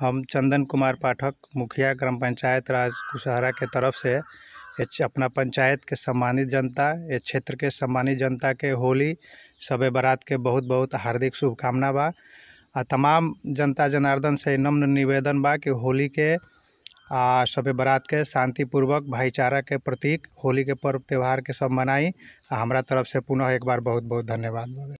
हम चंदन कुमार पाठक मुखिया ग्राम पंचायत राज कुशहरा के तरफ से अपना पंचायत के सम्मानित जनता ये क्षेत्र के सम्मानित जनता के होली शब बारात के बहुत बहुत हार्दिक शुभकामना बा आ तमाम जनता जनार्दन से नम्न निवेदन बा कि होली के आ शब बारात के शांतिपूर्वक भाईचारा के प्रतीक होली के पर्व त्यौहार के सब मनाई आ हमारा तरफ से पुनः एक बार बहुत बहुत धन्यवाद